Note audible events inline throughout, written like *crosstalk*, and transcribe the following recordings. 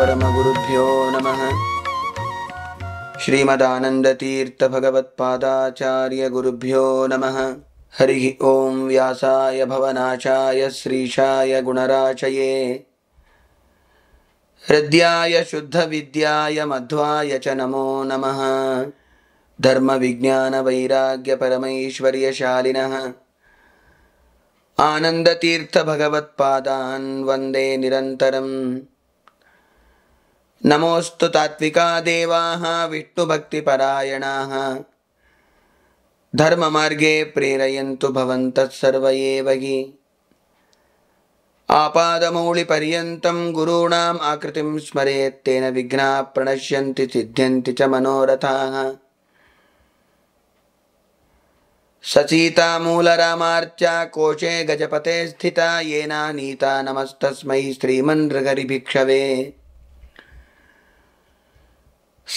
परमगुरुभ्यो नमः श्रीमदानन्दतीर्थभगवत्पादाचार्यगुरुभ्यो नमः हरिः ॐ व्यासाय भवनाचाय श्रीशाय गुणराचये हृद्याय शुद्धविद्याय मध्वाय च नमो नमः धर्मविज्ञानवैराग्यपरमैश्वर्यशालिनः आनन्दतीर्थभगवत्पादान् वन्दे निरन्तरम् नमोस्तु तात्विका देवाः विष्णुभक्तिपरायणाः धर्ममार्गे प्रेरयन्तु भवन्तः सर्व एव हि आपादमौलिपर्यन्तं गुरूणाम् आकृतिं स्मरेत् तेन विघ्नाः प्रणश्यन्ति सिध्यन्ति च मनोरथाः सचीतामूलरामार्चा कोशे गजपते स्थिता येना नीता नमस्तस्मै श्रीमन्द्रगरिभिक्षवे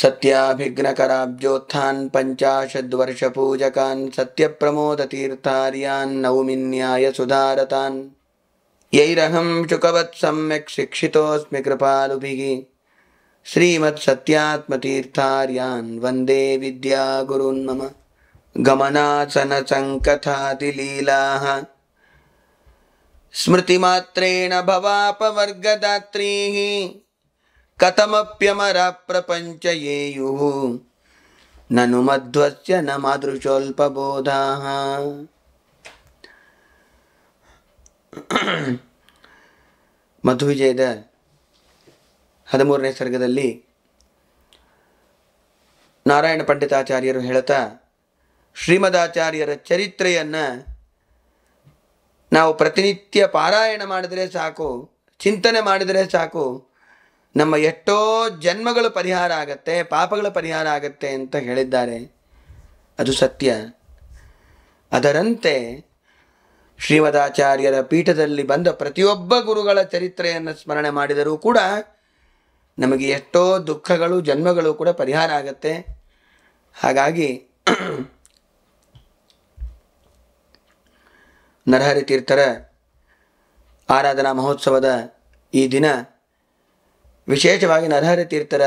सत्याभिघ्नकराब्जोत्थान् पञ्चाशद्वर्षपूजकान् सत्य नौमिन्यायसुधारतान् यैरहं शुकवत् सम्यक् शिक्षितोऽस्मि कृपालुभिः श्रीमत्सत्यात्मतीर्थार्यान् वन्दे विद्यागुरुन्मम गमनासनसङ्कथादिलीलाः स्मृतिमात्रेण भवापवर्गदात्रीः ಕಥಮಪ್ಯಮರ ಪ್ರಪಂಚ ಯೇಯು ನನು ಮಧ್ವಸ್ಯ ನ ಮಧು ಮಧುವಿಜಯದ ಹದಿಮೂರನೇ ಸರ್ಗದಲ್ಲಿ ನಾರಾಯಣ ಪಂಡಿತಾಚಾರ್ಯರು ಹೇಳ್ತಾ ಶ್ರೀಮದಾಚಾರ್ಯರ ಚರಿತ್ರೆಯನ್ನು ನಾವು ಪ್ರತಿನಿತ್ಯ ಪಾರಾಯಣ ಮಾಡಿದರೆ ಸಾಕು ಚಿಂತನೆ ಮಾಡಿದರೆ ಸಾಕು ನಮ್ಮ ಎಷ್ಟೋ ಜನ್ಮಗಳು ಪರಿಹಾರ ಆಗತ್ತೆ ಪಾಪಗಳು ಪರಿಹಾರ ಆಗತ್ತೆ ಅಂತ ಹೇಳಿದ್ದಾರೆ ಅದು ಸತ್ಯ ಅದರಂತೆ ಶ್ರೀಮದಾಚಾರ್ಯರ ಪೀಠದಲ್ಲಿ ಬಂದ ಪ್ರತಿಯೊಬ್ಬ ಗುರುಗಳ ಚರಿತ್ರೆಯನ್ನು ಸ್ಮರಣೆ ಮಾಡಿದರೂ ಕೂಡ ನಮಗೆ ಎಷ್ಟೋ ದುಃಖಗಳು ಜನ್ಮಗಳು ಕೂಡ ಪರಿಹಾರ ಆಗತ್ತೆ ಹಾಗಾಗಿ ನರಹರಿ ತೀರ್ಥರ ಆರಾಧನಾ ಮಹೋತ್ಸವದ ಈ ದಿನ ವಿಶೇಷವಾಗಿ ನರಹರಿ ತೀರ್ಥರ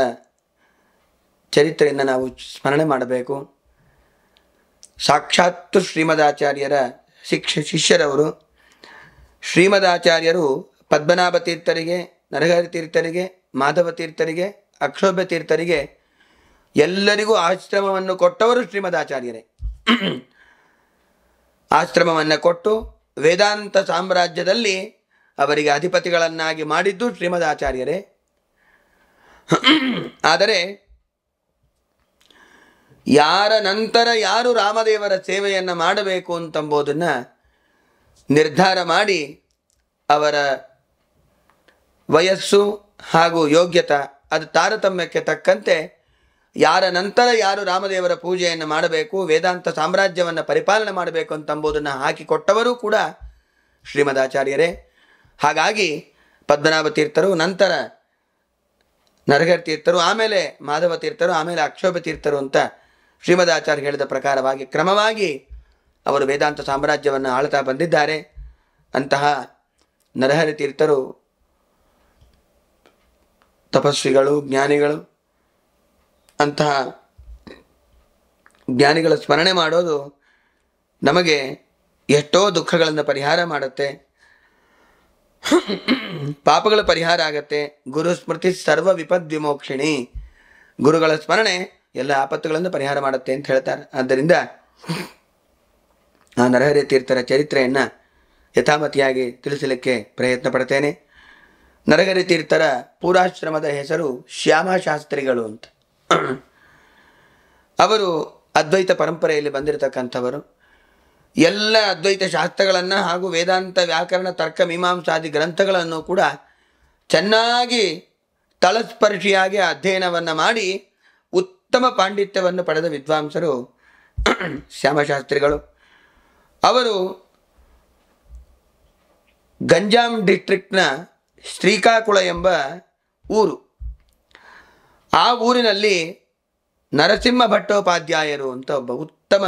ಚರಿತ್ರೆಯನ್ನು ನಾವು ಸ್ಮರಣೆ ಮಾಡಬೇಕು ಸಾಕ್ಷಾತ್ತು ಶ್ರೀಮದಾಚಾರ್ಯರ ಶಿಕ್ಷ ಶಿಷ್ಯರವರು ಶ್ರೀಮದಾಚಾರ್ಯರು ಪದ್ಮನಾಭ ತೀರ್ಥರಿಗೆ ನರಹರಿ ತೀರ್ಥರಿಗೆ ಮಾಧವ ತೀರ್ಥರಿಗೆ ಅಕ್ಷೋಭ್ಯ ತೀರ್ಥರಿಗೆ ಎಲ್ಲರಿಗೂ ಆಶ್ರಮವನ್ನು ಕೊಟ್ಟವರು ಶ್ರೀಮದಾಚಾರ್ಯರೇ ಆಶ್ರಮವನ್ನು ಕೊಟ್ಟು ವೇದಾಂತ ಸಾಮ್ರಾಜ್ಯದಲ್ಲಿ ಅವರಿಗೆ ಅಧಿಪತಿಗಳನ್ನಾಗಿ ಮಾಡಿದ್ದು ಶ್ರೀಮದಾಚಾರ್ಯರೇ ಆದರೆ ಯಾರ ನಂತರ ಯಾರು ರಾಮದೇವರ ಸೇವೆಯನ್ನು ಮಾಡಬೇಕು ಅಂತಂಬೋದನ್ನು ನಿರ್ಧಾರ ಮಾಡಿ ಅವರ ವಯಸ್ಸು ಹಾಗೂ ಯೋಗ್ಯತ ಅದು ತಾರತಮ್ಯಕ್ಕೆ ತಕ್ಕಂತೆ ಯಾರ ನಂತರ ಯಾರು ರಾಮದೇವರ ಪೂಜೆಯನ್ನು ಮಾಡಬೇಕು ವೇದಾಂತ ಸಾಮ್ರಾಜ್ಯವನ್ನು ಪರಿಪಾಲನೆ ಮಾಡಬೇಕು ಅಂತಂಬುದನ್ನು ಹಾಕಿಕೊಟ್ಟವರು ಕೂಡ ಶ್ರೀಮದಾಚಾರ್ಯರೇ ಹಾಗಾಗಿ ಪದ್ಮನಾಭ ತೀರ್ಥರು ನಂತರ ನರಗರ್ ತೀರ್ಥರು ಆಮೇಲೆ ಮಾಧವ ತೀರ್ಥರು ಆಮೇಲೆ ಅಕ್ಷೋಭ ತೀರ್ಥರು ಅಂತ ಆಚಾರ್ಯ ಹೇಳಿದ ಪ್ರಕಾರವಾಗಿ ಕ್ರಮವಾಗಿ ಅವರು ವೇದಾಂತ ಸಾಮ್ರಾಜ್ಯವನ್ನು ಆಳ್ತಾ ಬಂದಿದ್ದಾರೆ ಅಂತಹ ನರಹರಿ ತೀರ್ಥರು ತಪಸ್ವಿಗಳು ಜ್ಞಾನಿಗಳು ಅಂತಹ ಜ್ಞಾನಿಗಳ ಸ್ಮರಣೆ ಮಾಡೋದು ನಮಗೆ ಎಷ್ಟೋ ದುಃಖಗಳನ್ನು ಪರಿಹಾರ ಮಾಡುತ್ತೆ ಪಾಪಗಳ ಪರಿಹಾರ ಆಗತ್ತೆ ಗುರು ಸ್ಮೃತಿ ಸರ್ವ ವಿಪದ್ ವಿಮೋಕ್ಷಿಣಿ ಗುರುಗಳ ಸ್ಮರಣೆ ಎಲ್ಲ ಆಪತ್ತುಗಳನ್ನು ಪರಿಹಾರ ಮಾಡುತ್ತೆ ಅಂತ ಹೇಳ್ತಾರೆ ಆದ್ದರಿಂದ ಆ ನರಹರಿ ತೀರ್ಥರ ಚರಿತ್ರೆಯನ್ನು ಯಥಾಮತಿಯಾಗಿ ತಿಳಿಸಲಿಕ್ಕೆ ಪ್ರಯತ್ನ ಪಡ್ತೇನೆ ನರಹರಿ ತೀರ್ಥರ ಪೂರಾಶ್ರಮದ ಹೆಸರು ಶ್ಯಾಮಶಾಸ್ತ್ರಿಗಳು ಅಂತ ಅವರು ಅದ್ವೈತ ಪರಂಪರೆಯಲ್ಲಿ ಬಂದಿರತಕ್ಕಂಥವರು ಎಲ್ಲ ಅದ್ವೈತ ಶಾಸ್ತ್ರಗಳನ್ನು ಹಾಗೂ ವೇದಾಂತ ವ್ಯಾಕರಣ ತರ್ಕ ಮೀಮಾಂಸಾದಿ ಗ್ರಂಥಗಳನ್ನು ಕೂಡ ಚೆನ್ನಾಗಿ ತಳಸ್ಪರ್ಶಿಯಾಗಿ ಅಧ್ಯಯನವನ್ನು ಮಾಡಿ ಉತ್ತಮ ಪಾಂಡಿತ್ಯವನ್ನು ಪಡೆದ ವಿದ್ವಾಂಸರು *clears throat* ಶ್ಯಾಮಶಾಸ್ತ್ರಿಗಳು ಅವರು ಗಂಜಾಂ ಡಿಸ್ಟ್ರಿಕ್ಟ್ನ ಶ್ರೀಕಾಕುಳ ಎಂಬ ಊರು ಆ ಊರಿನಲ್ಲಿ ನರಸಿಂಹ ಭಟ್ಟೋಪಾಧ್ಯಾಯರು ಅಂತ ಒಬ್ಬ ಉತ್ತಮ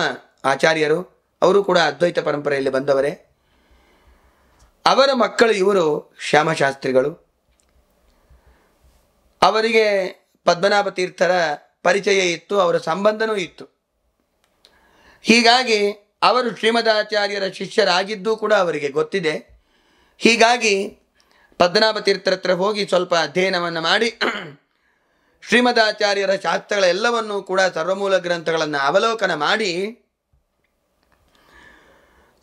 ಆಚಾರ್ಯರು ಅವರು ಕೂಡ ಅದ್ವೈತ ಪರಂಪರೆಯಲ್ಲಿ ಬಂದವರೇ ಅವರ ಮಕ್ಕಳು ಇವರು ಶ್ಯಾಮಶಾಸ್ತ್ರಿಗಳು ಅವರಿಗೆ ಪದ್ಮನಾಭ ತೀರ್ಥರ ಪರಿಚಯ ಇತ್ತು ಅವರ ಸಂಬಂಧನೂ ಇತ್ತು ಹೀಗಾಗಿ ಅವರು ಶ್ರೀಮದಾಚಾರ್ಯರ ಶಿಷ್ಯರಾಗಿದ್ದೂ ಕೂಡ ಅವರಿಗೆ ಗೊತ್ತಿದೆ ಹೀಗಾಗಿ ಪದ್ಮನಾಭ ತೀರ್ಥರ ಹತ್ರ ಹೋಗಿ ಸ್ವಲ್ಪ ಅಧ್ಯಯನವನ್ನು ಮಾಡಿ ಶ್ರೀಮದಾಚಾರ್ಯರ ಶಾಸ್ತ್ರಗಳೆಲ್ಲವನ್ನೂ ಕೂಡ ಸರ್ವಮೂಲ ಗ್ರಂಥಗಳನ್ನು ಅವಲೋಕನ ಮಾಡಿ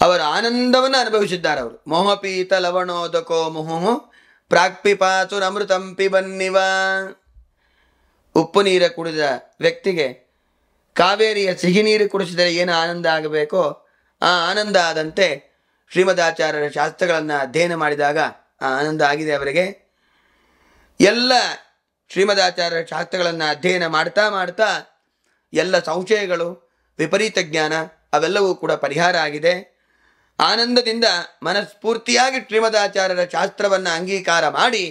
ಅವರ ಆನಂದವನ್ನು ಅನುಭವಿಸಿದ್ದಾರೆ ಅವರು ಮೋಹಪೀತ ಲವಣೋದಕೋ ಮುಹುಹು ಪ್ರಾಕ್ಪಿಪಾಚು ಅಮೃತಂಪಿ ಬನ್ನಿವ ಉಪ್ಪು ನೀರ ಕುಡಿದ ವ್ಯಕ್ತಿಗೆ ಕಾವೇರಿಯ ಸಿಹಿ ನೀರು ಕುಡಿಸಿದರೆ ಏನು ಆನಂದ ಆಗಬೇಕೋ ಆ ಆನಂದ ಆದಂತೆ ಶ್ರೀಮದಾಚಾರ್ಯರ ಶಾಸ್ತ್ರಗಳನ್ನು ಅಧ್ಯಯನ ಮಾಡಿದಾಗ ಆ ಆನಂದ ಆಗಿದೆ ಅವರಿಗೆ ಎಲ್ಲ ಶ್ರೀಮದಾಚಾರ್ಯರ ಶಾಸ್ತ್ರಗಳನ್ನು ಅಧ್ಯಯನ ಮಾಡ್ತಾ ಮಾಡ್ತಾ ಎಲ್ಲ ಸಂಶಯಗಳು ವಿಪರೀತ ಜ್ಞಾನ ಅವೆಲ್ಲವೂ ಕೂಡ ಪರಿಹಾರ ಆಗಿದೆ ಆನಂದದಿಂದ ಮನಸ್ಫೂರ್ತಿಯಾಗಿ ಶ್ರೀಮದಾಚಾರ್ಯರ ಶಾಸ್ತ್ರವನ್ನು ಅಂಗೀಕಾರ ಮಾಡಿ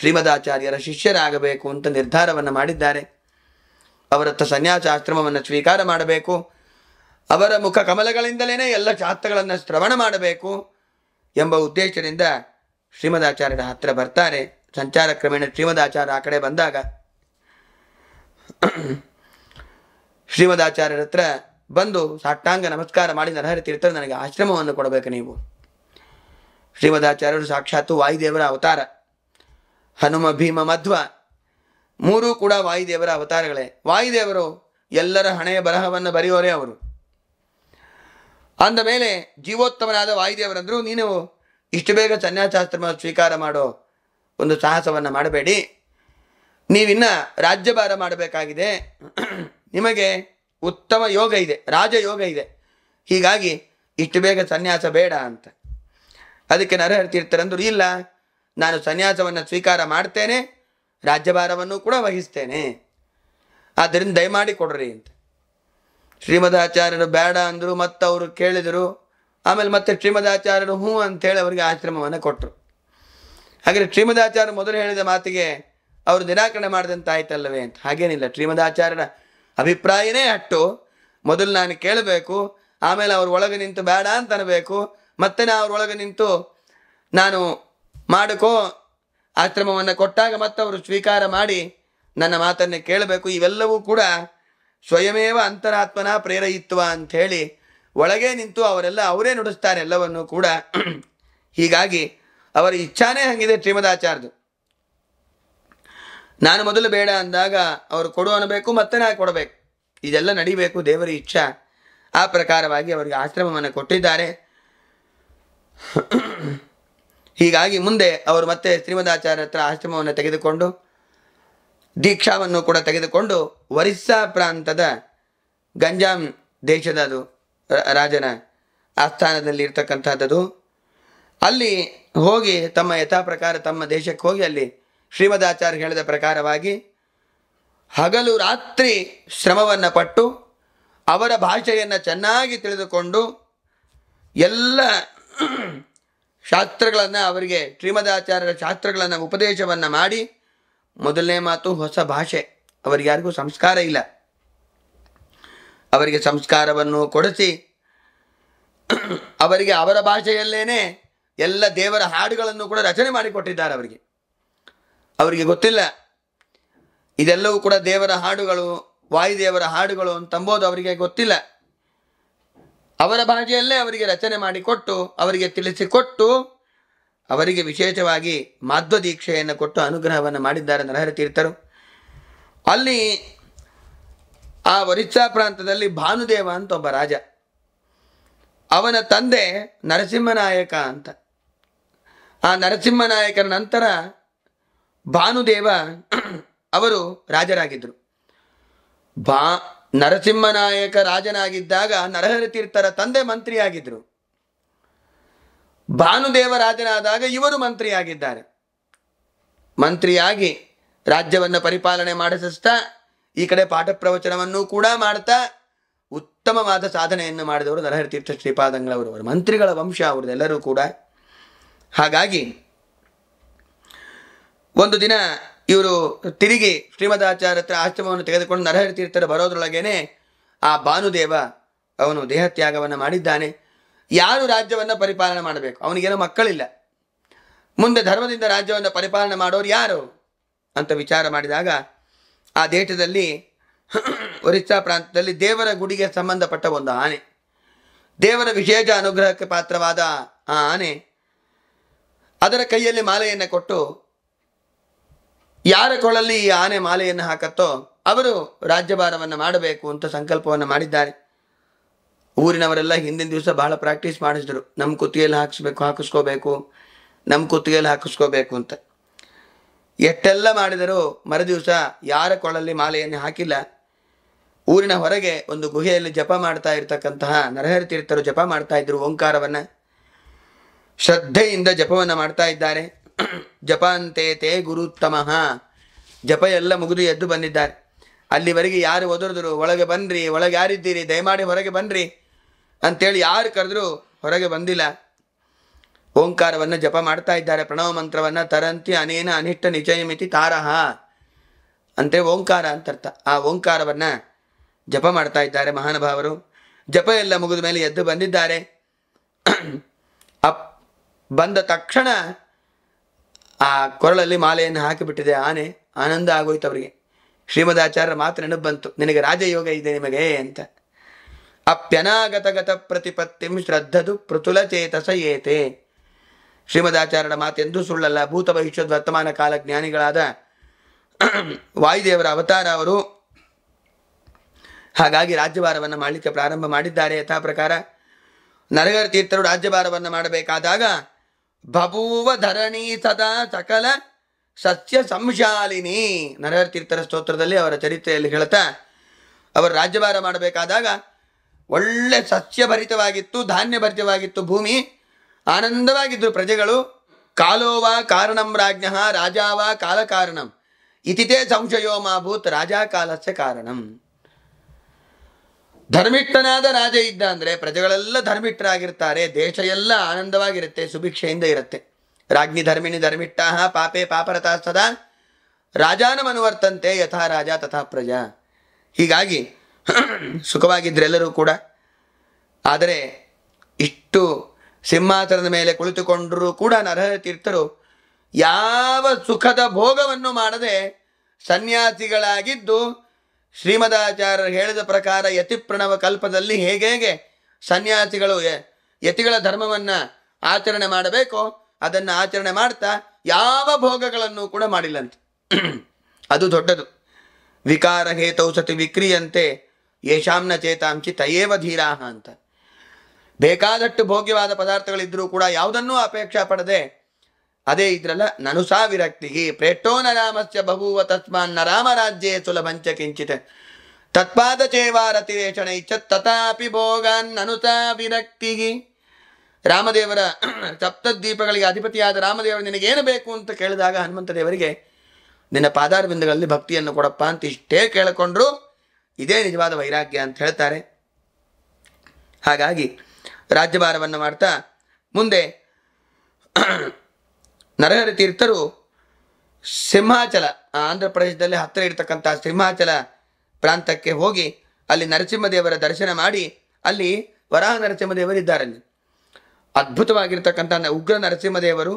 ಶ್ರೀಮದಾಚಾರ್ಯರ ಶಿಷ್ಯರಾಗಬೇಕು ಅಂತ ನಿರ್ಧಾರವನ್ನು ಮಾಡಿದ್ದಾರೆ ಅವರತ್ತ ಸನ್ಯಾಸಾಶ್ರಮವನ್ನು ಸ್ವೀಕಾರ ಮಾಡಬೇಕು ಅವರ ಮುಖ ಕಮಲಗಳಿಂದಲೇ ಎಲ್ಲ ಶಾಸ್ತ್ರಗಳನ್ನು ಶ್ರವಣ ಮಾಡಬೇಕು ಎಂಬ ಉದ್ದೇಶದಿಂದ ಶ್ರೀಮದಾಚಾರ್ಯರ ಹತ್ತಿರ ಬರ್ತಾರೆ ಸಂಚಾರ ಕ್ರಮೇಣ ಶ್ರೀಮದಾಚಾರ್ಯ ಆ ಕಡೆ ಬಂದಾಗ ಶ್ರೀಮದಾಚಾರ್ಯರ ಹತ್ರ ಬಂದು ಸಾಷ್ಟಾಂಗ ನಮಸ್ಕಾರ ಮಾಡಿ ನರಹರಿ ತೀರ್ಥರು ನನಗೆ ಆಶ್ರಮವನ್ನು ಕೊಡಬೇಕು ನೀವು ಶ್ರೀಮದಾಚಾರ್ಯರು ಸಾಕ್ಷಾತ್ತು ವಾಯುದೇವರ ಅವತಾರ ಹನುಮ ಭೀಮ ಮಧ್ವ ಮೂರೂ ಕೂಡ ವಾಯುದೇವರ ಅವತಾರಗಳೇ ವಾಯುದೇವರು ಎಲ್ಲರ ಹಣೆಯ ಬರಹವನ್ನು ಬರೆಯೋರೇ ಅವರು ಅಂದ ಮೇಲೆ ಜೀವೋತ್ತಮನಾದ ವಾಯುದೇವರಂದ್ರೂ ನೀನು ಇಷ್ಟು ಬೇಗ ಸನ್ಯಾಸಾಸ್ತ್ರ ಸ್ವೀಕಾರ ಮಾಡೋ ಒಂದು ಸಾಹಸವನ್ನು ಮಾಡಬೇಡಿ ನೀವಿನ್ನ ರಾಜ್ಯಭಾರ ಮಾಡಬೇಕಾಗಿದೆ ನಿಮಗೆ ಉತ್ತಮ ಯೋಗ ಇದೆ ರಾಜಯೋಗ ಇದೆ ಹೀಗಾಗಿ ಇಷ್ಟು ಬೇಗ ಸನ್ಯಾಸ ಬೇಡ ಅಂತ ಅದಕ್ಕೆ ನರಹರಿತೀರ್ಥರಂದರು ಇಲ್ಲ ನಾನು ಸನ್ಯಾಸವನ್ನು ಸ್ವೀಕಾರ ಮಾಡ್ತೇನೆ ರಾಜ್ಯಭಾರವನ್ನು ಕೂಡ ವಹಿಸ್ತೇನೆ ಆದ್ದರಿಂದ ದಯಮಾಡಿ ಕೊಡ್ರಿ ಅಂತ ಶ್ರೀಮದಾಚಾರ್ಯರು ಬೇಡ ಅಂದರು ಮತ್ತು ಅವರು ಕೇಳಿದರು ಆಮೇಲೆ ಮತ್ತೆ ಶ್ರೀಮದಾಚಾರ್ಯರು ಹ್ಞೂ ಅಂತೇಳಿ ಅವರಿಗೆ ಆಶ್ರಮವನ್ನು ಕೊಟ್ಟರು ಹಾಗೆ ಶ್ರೀಮದಾಚಾರ್ಯ ಮೊದಲು ಹೇಳಿದ ಮಾತಿಗೆ ಅವರು ನಿರಾಕರಣೆ ಮಾಡಿದಂತಾಯ್ತಲ್ಲವೇ ಅಂತ ಹಾಗೇನಿಲ್ಲ ಶ್ರೀಮದಾಚಾರ್ಯರ ಅಭಿಪ್ರಾಯನೇ ಅಟ್ಟು ಮೊದಲು ನಾನು ಕೇಳಬೇಕು ಆಮೇಲೆ ಅವ್ರ ಒಳಗೆ ನಿಂತು ಬೇಡ ಅಂತ ಅನ್ಬೇಕು ಮತ್ತೆ ನಾ ಒಳಗೆ ನಿಂತು ನಾನು ಮಾಡಿಕೋ ಆಶ್ರಮವನ್ನು ಕೊಟ್ಟಾಗ ಮತ್ತೆ ಅವರು ಸ್ವೀಕಾರ ಮಾಡಿ ನನ್ನ ಮಾತನ್ನು ಕೇಳಬೇಕು ಇವೆಲ್ಲವೂ ಕೂಡ ಸ್ವಯಮೇವ ಅಂತರಾತ್ಮನ ಪ್ರೇರಯಿತ್ವ ಅಂಥೇಳಿ ಒಳಗೆ ನಿಂತು ಅವರೆಲ್ಲ ಅವರೇ ನುಡಿಸ್ತಾರೆ ಎಲ್ಲವನ್ನು ಕೂಡ ಹೀಗಾಗಿ ಅವರ ಇಚ್ಛಾನೇ ಹಂಗಿದೆ ಶ್ರೀಮದಾಚಾರ್ಯು ನಾನು ಮೊದಲು ಬೇಡ ಅಂದಾಗ ಅವರು ಕೊಡು ಅನ್ನಬೇಕು ಮತ್ತೆ ನಾ ಕೊಡಬೇಕು ಇದೆಲ್ಲ ನಡಿಬೇಕು ದೇವರ ಇಚ್ಛಾ ಆ ಪ್ರಕಾರವಾಗಿ ಅವರಿಗೆ ಆಶ್ರಮವನ್ನು ಕೊಟ್ಟಿದ್ದಾರೆ ಹೀಗಾಗಿ ಮುಂದೆ ಅವರು ಮತ್ತೆ ಶ್ರೀಮದಾಚಾರ್ಯ ಹತ್ರ ಆಶ್ರಮವನ್ನು ತೆಗೆದುಕೊಂಡು ದೀಕ್ಷಾವನ್ನು ಕೂಡ ತೆಗೆದುಕೊಂಡು ಒರಿಸ್ಸಾ ಪ್ರಾಂತದ ಗಂಜಾಂ ದೇಶದ ಅದು ರಾಜನ ಆಸ್ಥಾನದಲ್ಲಿ ಇರ್ತಕ್ಕಂಥದ್ದು ಅಲ್ಲಿ ಹೋಗಿ ತಮ್ಮ ಯಥಾ ಪ್ರಕಾರ ತಮ್ಮ ದೇಶಕ್ಕೆ ಹೋಗಿ ಅಲ್ಲಿ ಶ್ರೀಮದಾಚಾರ್ಯ ಹೇಳಿದ ಪ್ರಕಾರವಾಗಿ ಹಗಲು ರಾತ್ರಿ ಶ್ರಮವನ್ನು ಪಟ್ಟು ಅವರ ಭಾಷೆಯನ್ನು ಚೆನ್ನಾಗಿ ತಿಳಿದುಕೊಂಡು ಎಲ್ಲ ಶಾಸ್ತ್ರಗಳನ್ನು ಅವರಿಗೆ ಶ್ರೀಮದಾಚಾರ್ಯರ ಶಾಸ್ತ್ರಗಳನ್ನು ಉಪದೇಶವನ್ನು ಮಾಡಿ ಮೊದಲನೇ ಮಾತು ಹೊಸ ಭಾಷೆ ಅವರಿಗೆ ಯಾರಿಗೂ ಸಂಸ್ಕಾರ ಇಲ್ಲ ಅವರಿಗೆ ಸಂಸ್ಕಾರವನ್ನು ಕೊಡಿಸಿ ಅವರಿಗೆ ಅವರ ಭಾಷೆಯಲ್ಲೇನೆ ಎಲ್ಲ ದೇವರ ಹಾಡುಗಳನ್ನು ಕೂಡ ರಚನೆ ಮಾಡಿಕೊಟ್ಟಿದ್ದಾರೆ ಅವರಿಗೆ ಅವರಿಗೆ ಗೊತ್ತಿಲ್ಲ ಇದೆಲ್ಲವೂ ಕೂಡ ದೇವರ ಹಾಡುಗಳು ವಾಯುದೇವರ ಹಾಡುಗಳು ಅಂತಂಬೋದು ಅವರಿಗೆ ಗೊತ್ತಿಲ್ಲ ಅವರ ಭಾಷೆಯಲ್ಲೇ ಅವರಿಗೆ ರಚನೆ ಮಾಡಿಕೊಟ್ಟು ಅವರಿಗೆ ತಿಳಿಸಿಕೊಟ್ಟು ಅವರಿಗೆ ವಿಶೇಷವಾಗಿ ಮಾಧ್ವ ದೀಕ್ಷೆಯನ್ನು ಕೊಟ್ಟು ಅನುಗ್ರಹವನ್ನು ಮಾಡಿದ್ದಾರೆ ನರಹರಿ ತೀರ್ಥರು ಅಲ್ಲಿ ಆ ಒರಿಸ್ಸಾ ಪ್ರಾಂತದಲ್ಲಿ ಭಾನುದೇವ ಅಂತ ಒಬ್ಬ ರಾಜ ಅವನ ತಂದೆ ನರಸಿಂಹನಾಯಕ ಅಂತ ಆ ನರಸಿಂಹನಾಯಕನ ನಂತರ ಭಾನುದೇವ ಅವರು ರಾಜರಾಗಿದ್ದರು ಬಾ ನರಸಿಂಹನಾಯಕ ರಾಜನಾಗಿದ್ದಾಗ ನರಹರಿ ತೀರ್ಥರ ತಂದೆ ಮಂತ್ರಿಯಾಗಿದ್ದರು ಭಾನುದೇವ ರಾಜನಾದಾಗ ಇವರು ಮಂತ್ರಿಯಾಗಿದ್ದಾರೆ ಮಂತ್ರಿಯಾಗಿ ರಾಜ್ಯವನ್ನು ಪರಿಪಾಲನೆ ಮಾಡಿಸ್ತಾ ಈ ಕಡೆ ಪಾಠ ಪ್ರವಚನವನ್ನು ಕೂಡ ಮಾಡ್ತಾ ಉತ್ತಮವಾದ ಸಾಧನೆಯನ್ನು ಮಾಡಿದವರು ನರಹರಿ ತೀರ್ಥ ಶ್ರೀಪಾದಂಗಳವರು ಮಂತ್ರಿಗಳ ವಂಶ ಅವ್ರದ್ದೆಲ್ಲರೂ ಕೂಡ ಹಾಗಾಗಿ ಒಂದು ದಿನ ಇವರು ತಿರುಗಿ ಶ್ರೀಮದಾಚಾರ್ಯ ಹತ್ರ ಆಶ್ರಮವನ್ನು ತೆಗೆದುಕೊಂಡು ನರಹರಿ ತೀರ್ಥರ ಬರೋದ್ರೊಳಗೇನೆ ಆ ಭಾನುದೇವ ಅವನು ದೇಹತ್ಯಾಗವನ್ನು ಮಾಡಿದ್ದಾನೆ ಯಾರು ರಾಜ್ಯವನ್ನು ಪರಿಪಾಲನೆ ಮಾಡಬೇಕು ಅವನಿಗೇನೋ ಮಕ್ಕಳಿಲ್ಲ ಮುಂದೆ ಧರ್ಮದಿಂದ ರಾಜ್ಯವನ್ನು ಪರಿಪಾಲನೆ ಮಾಡೋರು ಯಾರು ಅಂತ ವಿಚಾರ ಮಾಡಿದಾಗ ಆ ದೇಶದಲ್ಲಿ ಒರಿಸ್ಸಾ ಪ್ರಾಂತದಲ್ಲಿ ದೇವರ ಗುಡಿಗೆ ಸಂಬಂಧಪಟ್ಟ ಒಂದು ಆನೆ ದೇವರ ವಿಶೇಷ ಅನುಗ್ರಹಕ್ಕೆ ಪಾತ್ರವಾದ ಆ ಆನೆ ಅದರ ಕೈಯಲ್ಲಿ ಮಾಲೆಯನ್ನು ಕೊಟ್ಟು ಯಾರ ಕೊಳಲ್ಲಿ ಈ ಆನೆ ಮಾಲೆಯನ್ನು ಹಾಕತ್ತೋ ಅವರು ರಾಜ್ಯಭಾರವನ್ನು ಮಾಡಬೇಕು ಅಂತ ಸಂಕಲ್ಪವನ್ನು ಮಾಡಿದ್ದಾರೆ ಊರಿನವರೆಲ್ಲ ಹಿಂದಿನ ದಿವಸ ಬಹಳ ಪ್ರಾಕ್ಟೀಸ್ ಮಾಡಿಸಿದ್ರು ನಮ್ಮ ಕುತ್ತಿಗೆಯಲ್ಲಿ ಹಾಕಿಸ್ಬೇಕು ಹಾಕಿಸ್ಕೋಬೇಕು ನಮ್ಮ ಕುತ್ತಿಗೆಯಲ್ಲಿ ಹಾಕಿಸ್ಕೋಬೇಕು ಅಂತ ಎಷ್ಟೆಲ್ಲ ಮಾಡಿದರೂ ಮರುದಿವಸ ಯಾರ ಕೊಳಲ್ಲಿ ಮಾಲೆಯನ್ನು ಹಾಕಿಲ್ಲ ಊರಿನ ಹೊರಗೆ ಒಂದು ಗುಹೆಯಲ್ಲಿ ಜಪ ಮಾಡ್ತಾ ಇರತಕ್ಕಂತಹ ನರಹರಿ ತೀರ್ಥರು ಜಪ ಮಾಡ್ತಾ ಇದ್ರು ಓಂಕಾರವನ್ನು ಶ್ರದ್ಧೆಯಿಂದ ಜಪವನ್ನು ಮಾಡ್ತಾ ಇದ್ದಾರೆ ಜಪಾಂತೇ ತೇ ಗುರುತ್ತಮ ಜಪ ಎಲ್ಲ ಮುಗಿದು ಎದ್ದು ಬಂದಿದ್ದಾರೆ ಅಲ್ಲಿವರೆಗೆ ಯಾರು ಒದರಿದ್ರು ಒಳಗೆ ಬನ್ರಿ ಒಳಗೆ ಯಾರಿದ್ದೀರಿ ದಯಮಾಡಿ ಹೊರಗೆ ಬನ್ರಿ ಅಂತೇಳಿ ಯಾರು ಕರೆದ್ರು ಹೊರಗೆ ಬಂದಿಲ್ಲ ಓಂಕಾರವನ್ನು ಜಪ ಮಾಡ್ತಾ ಇದ್ದಾರೆ ಪ್ರಣವ ಮಂತ್ರವನ್ನು ತರಂತಿ ಅನೇನ ಅನಿಷ್ಟ ನಿಜಯಮಿತಿ ತಾರಹ ಅಂತೇಳಿ ಓಂಕಾರ ಅಂತರ್ಥ ಆ ಓಂಕಾರವನ್ನು ಜಪ ಮಾಡ್ತಾ ಇದ್ದಾರೆ ಮಹಾನುಭಾವರು ಜಪ ಎಲ್ಲ ಮುಗಿದ ಮೇಲೆ ಎದ್ದು ಬಂದಿದ್ದಾರೆ ಅಪ್ ಬಂದ ತಕ್ಷಣ ಆ ಕೊರಳಲ್ಲಿ ಮಾಲೆಯನ್ನು ಹಾಕಿಬಿಟ್ಟಿದೆ ಆನೆ ಆನಂದ ಆಗೋಯ್ತು ಅವರಿಗೆ ಶ್ರೀಮದಾಚಾರ್ಯರ ಮಾತು ನೆನಪು ಬಂತು ನಿನಗೆ ರಾಜಯೋಗ ಇದೆ ನಿಮಗೆ ಅಂತ ಅಪ್ಯನಾಗತಗತ ಪ್ರತಿಪತ್ತಿಂ ಶ್ರದ್ಧದು ಪೃಥುಲ ಚೇತಸ ಏತೆ ಶ್ರೀಮದಾಚಾರ್ಯರ ಮಾತೆಂದೂ ಸುಳ್ಳಲ್ಲ ಭೂತ ಭವಿಷ್ಯದ ವರ್ತಮಾನ ಕಾಲ ಜ್ಞಾನಿಗಳಾದ *clears throat* ವಾಯುದೇವರ ಅವತಾರ ಅವರು ಹಾಗಾಗಿ ರಾಜ್ಯಭಾರವನ್ನು ಮಾಡಲಿಕ್ಕೆ ಪ್ರಾರಂಭ ಮಾಡಿದ್ದಾರೆ ಯಥಾ ಪ್ರಕಾರ ನರಗರ ತೀರ್ಥರು ರಾಜ್ಯಭಾರವನ್ನು ಮಾಡಬೇಕಾದಾಗ ಬಭೂವ ಧರಣಿ ಸದಾ ಸಕಲ ಸಸ್ಯ ಸಂಶಾಲಿನಿ ನರತೀರ್ಥರ ಸ್ತೋತ್ರದಲ್ಲಿ ಅವರ ಚರಿತ್ರೆಯಲ್ಲಿ ಹೇಳ್ತಾ ಅವರು ರಾಜ್ಯಭಾರ ಮಾಡಬೇಕಾದಾಗ ಒಳ್ಳೆ ಸಸ್ಯಭರಿತವಾಗಿತ್ತು ಭರಿತವಾಗಿತ್ತು ಭೂಮಿ ಆನಂದವಾಗಿದ್ದರು ಪ್ರಜೆಗಳು ಕಾಲೋವಾ ಕಾರಣಂ ರಾಜ್ಞ ಕಾಲ ಕಾರಣಂ ಇತಿತೇ ಸಂಶಯೋ ಮಾಭೂತ್ ರಾಜಾ ಕಾಲಸ್ಯ ಕಾರಣಂ ಧರ್ಮಿಟ್ಟನಾದ ರಾಜ ಇದ್ದ ಅಂದ್ರೆ ಪ್ರಜೆಗಳೆಲ್ಲ ಧರ್ಮಿಟ್ಟರಾಗಿರ್ತಾರೆ ದೇಶ ಎಲ್ಲ ಆನಂದವಾಗಿರುತ್ತೆ ಸುಭಿಕ್ಷೆಯಿಂದ ಇರುತ್ತೆ ರಾಜ್ಞಿ ಧರ್ಮಿಣಿ ಧರ್ಮಿಷ್ಠ ಪಾಪೆ ಪಾಪರತಾಸ್ತದ ರಾಜಾನಮನುವರ್ತಂತೆ ಯಥಾ ರಾಜ ತಥಾ ಪ್ರಜಾ ಹೀಗಾಗಿ ಸುಖವಾಗಿದ್ದರೆಲ್ಲರೂ ಕೂಡ ಆದರೆ ಇಷ್ಟು ಸಿಂಹಾಸನದ ಮೇಲೆ ಕುಳಿತುಕೊಂಡರೂ ಕೂಡ ನರಹರ ತೀರ್ಥರು ಯಾವ ಸುಖದ ಭೋಗವನ್ನು ಮಾಡದೆ ಸನ್ಯಾಸಿಗಳಾಗಿದ್ದು ಶ್ರೀಮದಾಚಾರ್ಯರು ಹೇಳಿದ ಪ್ರಕಾರ ಯತಿ ಪ್ರಣವ ಕಲ್ಪದಲ್ಲಿ ಹೇಗೆ ಹೇಗೆ ಸನ್ಯಾಸಿಗಳು ಯತಿಗಳ ಧರ್ಮವನ್ನು ಆಚರಣೆ ಮಾಡಬೇಕೋ ಅದನ್ನು ಆಚರಣೆ ಮಾಡ್ತಾ ಯಾವ ಭೋಗಗಳನ್ನು ಕೂಡ ಮಾಡಿಲ್ಲಂತೆ ಅದು ದೊಡ್ಡದು ವಿಕಾರ ಹೇತೌ ಸತಿ ವಿಕ್ರಿಯಂತೆ ಯಶಾಂನ ಚೇತಾಂಶಿ ತಯೇವ ಧೀರಾಹ ಅಂತ ಬೇಕಾದಷ್ಟು ಭೋಗ್ಯವಾದ ಪದಾರ್ಥಗಳಿದ್ದರೂ ಕೂಡ ಯಾವುದನ್ನೂ ಅಪೇಕ್ಷಾ ಪಡದೆ ಅದೇ ಇದ್ರಲ್ಲ ನನು ಸಾವಿರಕ್ತಿಗೆ ಪ್ರೇಟೋನ ರಾಮಸ್ಯ ಬಭೂವ ತಸ್ಮಾನ್ನ ರಾಮರಾಜ್ಯೇ ಸುಲಭಂಚ ಕಿಂಚಿತ ತತ್ಪಾದ ಚೇವಾರತಿರೇಷಣ ತಥಾಪಿ ಭೋಗಾನ್ ನನು ವಿರಕ್ತಿ ರಾಮದೇವರ *clears throat* ಸಪ್ತದ್ವೀಪಗಳಿಗೆ ಅಧಿಪತಿಯಾದ ರಾಮದೇವರು ನಿನಗೇನು ಬೇಕು ಅಂತ ಕೇಳಿದಾಗ ಹನುಮಂತ ದೇವರಿಗೆ ನಿನ್ನ ಪಾದಾರಬಿಂದಗಳಲ್ಲಿ ಭಕ್ತಿಯನ್ನು ಕೊಡಪ್ಪ ಅಂತ ಇಷ್ಟೇ ಕೇಳಿಕೊಂಡ್ರು ಇದೇ ನಿಜವಾದ ವೈರಾಗ್ಯ ಅಂತ ಹೇಳ್ತಾರೆ ಹಾಗಾಗಿ ರಾಜ್ಯಭಾರವನ್ನು ಮಾಡ್ತಾ ಮುಂದೆ *clears throat* ನರಹರಿ ತೀರ್ಥರು ಸಿಂಹಾಚಲ ಆಂಧ್ರ ಪ್ರದೇಶದಲ್ಲಿ ಹತ್ತಿರ ಇರತಕ್ಕಂಥ ಸಿಂಹಾಚಲ ಪ್ರಾಂತಕ್ಕೆ ಹೋಗಿ ಅಲ್ಲಿ ನರಸಿಂಹದೇವರ ದರ್ಶನ ಮಾಡಿ ಅಲ್ಲಿ ವರಾಹ ಇದ್ದಾರೆ ಅದ್ಭುತವಾಗಿರ್ತಕ್ಕಂಥ ಉಗ್ರ ನರಸಿಂಹದೇವರು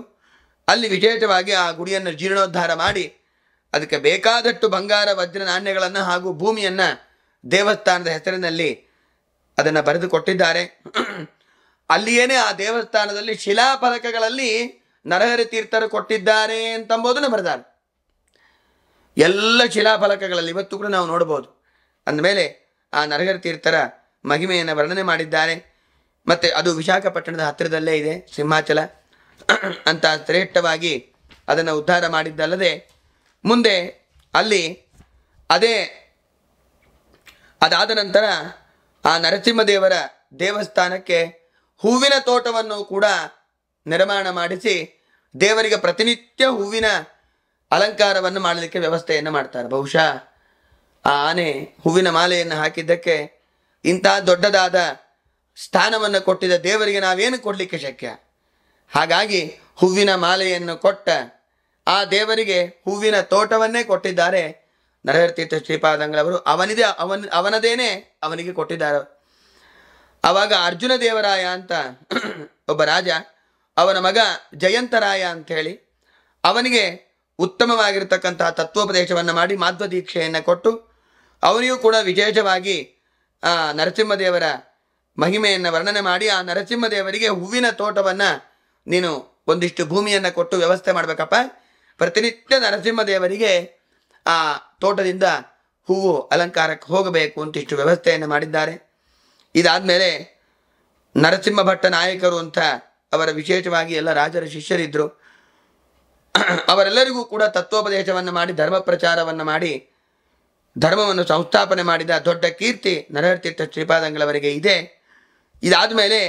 ಅಲ್ಲಿ ವಿಶೇಷವಾಗಿ ಆ ಗುಡಿಯನ್ನು ಜೀರ್ಣೋದ್ಧಾರ ಮಾಡಿ ಅದಕ್ಕೆ ಬೇಕಾದಷ್ಟು ಬಂಗಾರ ವಜ್ರ ನಾಣ್ಯಗಳನ್ನು ಹಾಗೂ ಭೂಮಿಯನ್ನು ದೇವಸ್ಥಾನದ ಹೆಸರಿನಲ್ಲಿ ಅದನ್ನು ಬರೆದುಕೊಟ್ಟಿದ್ದಾರೆ ಕೊಟ್ಟಿದ್ದಾರೆ ಆ ದೇವಸ್ಥಾನದಲ್ಲಿ ಶಿಲಾಫಲಕಗಳಲ್ಲಿ ನರಹರಿ ತೀರ್ಥರು ಕೊಟ್ಟಿದ್ದಾರೆ ಅಂತಂಬೋದನ್ನು ಬರೆದಾರೆ ಎಲ್ಲ ಶಿಲಾಫಲಕಗಳಲ್ಲಿ ಇವತ್ತು ಕೂಡ ನಾವು ನೋಡ್ಬೋದು ಅಂದಮೇಲೆ ಆ ನರಹರಿ ತೀರ್ಥರ ಮಹಿಮೆಯನ್ನು ವರ್ಣನೆ ಮಾಡಿದ್ದಾರೆ ಮತ್ತು ಅದು ವಿಶಾಖಪಟ್ಟಣದ ಹತ್ತಿರದಲ್ಲೇ ಇದೆ ಸಿಂಹಾಚಲ ಅಂತ ಶ್ರೇಷ್ಠವಾಗಿ ಅದನ್ನು ಉದ್ಧಾರ ಮಾಡಿದ್ದಲ್ಲದೆ ಮುಂದೆ ಅಲ್ಲಿ ಅದೇ ಅದಾದ ನಂತರ ಆ ನರಸಿಂಹದೇವರ ದೇವಸ್ಥಾನಕ್ಕೆ ಹೂವಿನ ತೋಟವನ್ನು ಕೂಡ ನಿರ್ಮಾಣ ಮಾಡಿಸಿ ದೇವರಿಗೆ ಪ್ರತಿನಿತ್ಯ ಹೂವಿನ ಅಲಂಕಾರವನ್ನು ಮಾಡಲಿಕ್ಕೆ ವ್ಯವಸ್ಥೆಯನ್ನು ಮಾಡ್ತಾರೆ ಬಹುಶಃ ಆ ಆನೆ ಹೂವಿನ ಮಾಲೆಯನ್ನು ಹಾಕಿದ್ದಕ್ಕೆ ಇಂಥ ದೊಡ್ಡದಾದ ಸ್ಥಾನವನ್ನು ಕೊಟ್ಟಿದ ದೇವರಿಗೆ ನಾವೇನು ಕೊಡಲಿಕ್ಕೆ ಶಕ್ಯ ಹಾಗಾಗಿ ಹೂವಿನ ಮಾಲೆಯನ್ನು ಕೊಟ್ಟ ಆ ದೇವರಿಗೆ ಹೂವಿನ ತೋಟವನ್ನೇ ಕೊಟ್ಟಿದ್ದಾರೆ ನರಹರ್ತೀರ್ಥ ಶ್ರೀಪಾದಂಗಳವರು ಅವನಿದೆ ಅವನ ಅವನದೇನೆ ಅವನಿಗೆ ಕೊಟ್ಟಿದ್ದಾರೆ ಆವಾಗ ಅರ್ಜುನ ದೇವರಾಯ ಅಂತ ಒಬ್ಬ ರಾಜ ಅವನ ಮಗ ಜಯಂತರಾಯ ಅಂಥೇಳಿ ಅವನಿಗೆ ಉತ್ತಮವಾಗಿರತಕ್ಕಂತಹ ತತ್ವೋಪದೇಶವನ್ನು ಮಾಡಿ ಮಾಧ್ವ ದೀಕ್ಷೆಯನ್ನು ಕೊಟ್ಟು ಅವನಿಗೂ ಕೂಡ ವಿಶೇಷವಾಗಿ ನರಸಿಂಹದೇವರ ಮಹಿಮೆಯನ್ನು ವರ್ಣನೆ ಮಾಡಿ ಆ ನರಸಿಂಹದೇವರಿಗೆ ಹೂವಿನ ತೋಟವನ್ನು ನೀನು ಒಂದಿಷ್ಟು ಭೂಮಿಯನ್ನು ಕೊಟ್ಟು ವ್ಯವಸ್ಥೆ ಮಾಡಬೇಕಪ್ಪ ಪ್ರತಿನಿತ್ಯ ನರಸಿಂಹದೇವರಿಗೆ ಆ ತೋಟದಿಂದ ಹೂವು ಅಲಂಕಾರಕ್ಕೆ ಹೋಗಬೇಕು ಅಂತಿಷ್ಟು ವ್ಯವಸ್ಥೆಯನ್ನು ಮಾಡಿದ್ದಾರೆ ಇದಾದ ಮೇಲೆ ನರಸಿಂಹ ಭಟ್ಟ ನಾಯಕರು ಅಂತ ಅವರ ವಿಶೇಷವಾಗಿ ಎಲ್ಲ ರಾಜರ ಶಿಷ್ಯರಿದ್ದರು ಅವರೆಲ್ಲರಿಗೂ ಕೂಡ ತತ್ವೋಪದೇಶವನ್ನು ಮಾಡಿ ಧರ್ಮ ಪ್ರಚಾರವನ್ನು ಮಾಡಿ ಧರ್ಮವನ್ನು ಸಂಸ್ಥಾಪನೆ ಮಾಡಿದ ದೊಡ್ಡ ಕೀರ್ತಿ ನರಹರ್ತೀರ್ಥ ಶ್ರೀಪಾದಂಗಳವರಿಗೆ ಇದೆ ಇದಾದ ಮೇಲೆ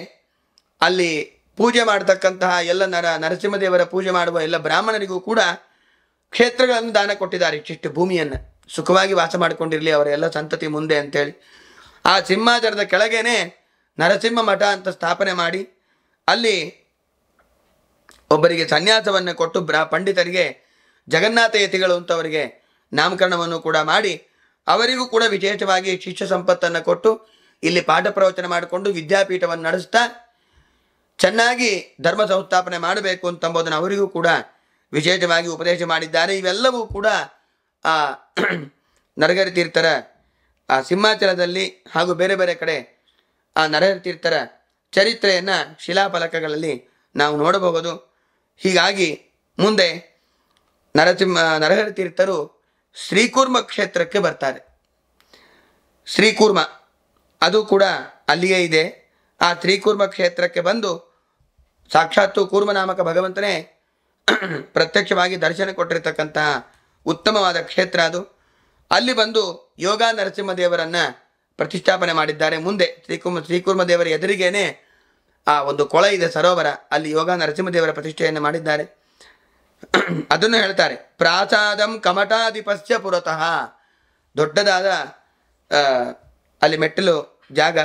ಅಲ್ಲಿ ಪೂಜೆ ಮಾಡತಕ್ಕಂತಹ ಎಲ್ಲ ನರ ನರಸಿಂಹದೇವರ ಪೂಜೆ ಮಾಡುವ ಎಲ್ಲ ಬ್ರಾಹ್ಮಣರಿಗೂ ಕೂಡ ಕ್ಷೇತ್ರಗಳನ್ನು ದಾನ ಕೊಟ್ಟಿದ್ದಾರೆ ಇಷ್ಟಿಷ್ಟು ಭೂಮಿಯನ್ನು ಸುಖವಾಗಿ ವಾಸ ಮಾಡಿಕೊಂಡಿರಲಿ ಅವರ ಎಲ್ಲ ಸಂತತಿ ಮುಂದೆ ಅಂತೇಳಿ ಆ ಸಿಂಹಾಚಾರದ ಕೆಳಗೇನೆ ನರಸಿಂಹ ಮಠ ಅಂತ ಸ್ಥಾಪನೆ ಮಾಡಿ ಅಲ್ಲಿ ಒಬ್ಬರಿಗೆ ಸನ್ಯಾಸವನ್ನು ಕೊಟ್ಟು ಬ್ರ ಪಂಡಿತರಿಗೆ ಜಗನ್ನಾಥ ಯತಿಗಳು ಅಂತವರಿಗೆ ನಾಮಕರಣವನ್ನು ಕೂಡ ಮಾಡಿ ಅವರಿಗೂ ಕೂಡ ವಿಶೇಷವಾಗಿ ಶಿಷ್ಯ ಸಂಪತ್ತನ್ನು ಕೊಟ್ಟು ಇಲ್ಲಿ ಪಾಠ ಪ್ರವಚನ ಮಾಡಿಕೊಂಡು ವಿದ್ಯಾಪೀಠವನ್ನು ನಡೆಸ್ತಾ ಚೆನ್ನಾಗಿ ಧರ್ಮ ಸಂಸ್ಥಾಪನೆ ಮಾಡಬೇಕು ಅಂತಂಬುದನ್ನು ಅವರಿಗೂ ಕೂಡ ವಿಶೇಷವಾಗಿ ಉಪದೇಶ ಮಾಡಿದ್ದಾರೆ ಇವೆಲ್ಲವೂ ಕೂಡ ಆ *clears throat* ನರಗರಿ ತೀರ್ಥರ ಆ ಸಿಂಹಾಚಲದಲ್ಲಿ ಹಾಗೂ ಬೇರೆ ಬೇರೆ ಕಡೆ ಆ ನರಹರಿ ತೀರ್ಥರ ಚರಿತ್ರೆಯನ್ನು ಶಿಲಾಫಲಕಗಳಲ್ಲಿ ನಾವು ನೋಡಬಹುದು ಹೀಗಾಗಿ ಮುಂದೆ ನರಸಿಂಹ ನರಹರಿ ತೀರ್ಥರು ಶ್ರೀಕೂರ್ಮ ಕ್ಷೇತ್ರಕ್ಕೆ ಬರ್ತಾರೆ ಶ್ರೀಕೂರ್ಮ ಅದು ಕೂಡ ಅಲ್ಲಿಯೇ ಇದೆ ಆ ತ್ರಿಕೂರ್ಮ ಕ್ಷೇತ್ರಕ್ಕೆ ಬಂದು ಸಾಕ್ಷಾತ್ತು ನಾಮಕ ಭಗವಂತನೇ ಪ್ರತ್ಯಕ್ಷವಾಗಿ ದರ್ಶನ ಕೊಟ್ಟಿರತಕ್ಕಂತಹ ಉತ್ತಮವಾದ ಕ್ಷೇತ್ರ ಅದು ಅಲ್ಲಿ ಬಂದು ಯೋಗ ನರಸಿಂಹದೇವರನ್ನು ಪ್ರತಿಷ್ಠಾಪನೆ ಮಾಡಿದ್ದಾರೆ ಮುಂದೆ ಶ್ರೀಕುಮ ಶ್ರೀಕುರ್ಮ ದೇವರ ಎದುರಿಗೇನೆ ಆ ಒಂದು ಕೊಳ ಇದೆ ಸರೋವರ ಅಲ್ಲಿ ಯೋಗ ನರಸಿಂಹದೇವರ ಪ್ರತಿಷ್ಠೆಯನ್ನು ಮಾಡಿದ್ದಾರೆ ಅದನ್ನು ಹೇಳ್ತಾರೆ ಪ್ರಾಸಾದಂ ಕಮಟಾಧಿಪಸ್ಯ ಪುರತಃ ದೊಡ್ಡದಾದ ಅಲ್ಲಿ ಮೆಟ್ಟಲು ಜಾಗ